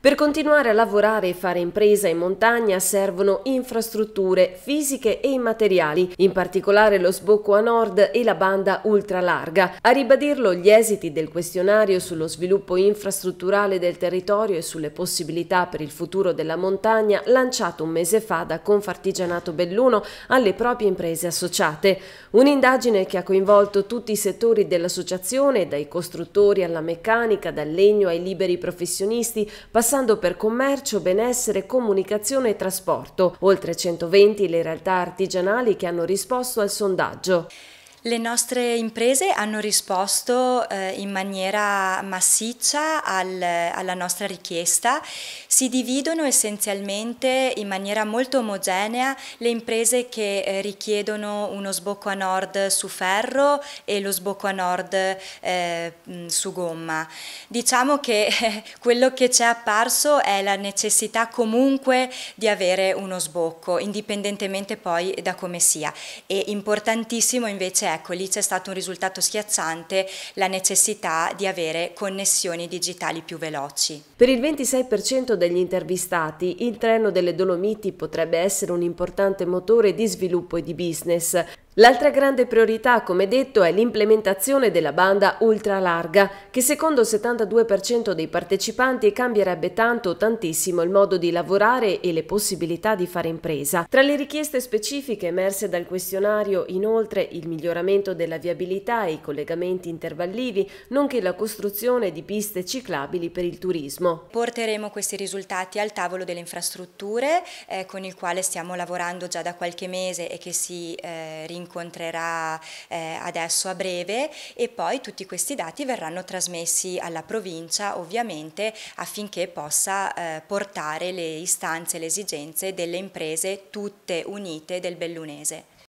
Per continuare a lavorare e fare impresa in montagna servono infrastrutture fisiche e immateriali, in particolare lo sbocco a nord e la banda ultralarga. A ribadirlo gli esiti del questionario sullo sviluppo infrastrutturale del territorio e sulle possibilità per il futuro della montagna lanciato un mese fa da Confartigianato Belluno alle proprie imprese associate. Un'indagine che ha coinvolto tutti i settori dell'associazione, dai costruttori alla meccanica, dal legno ai liberi professionisti, passando passando per commercio, benessere, comunicazione e trasporto. Oltre 120 le realtà artigianali che hanno risposto al sondaggio. Le nostre imprese hanno risposto eh, in maniera massiccia al, alla nostra richiesta. Si dividono essenzialmente in maniera molto omogenea le imprese che eh, richiedono uno sbocco a nord su ferro e lo sbocco a nord eh, su gomma. Diciamo che quello che ci è apparso è la necessità comunque di avere uno sbocco, indipendentemente poi da come sia. E importantissimo invece è ecco lì c'è stato un risultato schiacciante, la necessità di avere connessioni digitali più veloci. Per il 26% degli intervistati il treno delle Dolomiti potrebbe essere un importante motore di sviluppo e di business, L'altra grande priorità, come detto, è l'implementazione della banda ultralarga, che secondo il 72% dei partecipanti cambierebbe tanto tantissimo il modo di lavorare e le possibilità di fare impresa. Tra le richieste specifiche emerse dal questionario, inoltre, il miglioramento della viabilità e i collegamenti intervallivi, nonché la costruzione di piste ciclabili per il turismo. Porteremo questi risultati al tavolo delle infrastrutture, eh, con il quale stiamo lavorando già da qualche mese e che si eh, rincontra incontrerà eh, adesso a breve e poi tutti questi dati verranno trasmessi alla provincia ovviamente affinché possa eh, portare le istanze e le esigenze delle imprese tutte unite del Bellunese.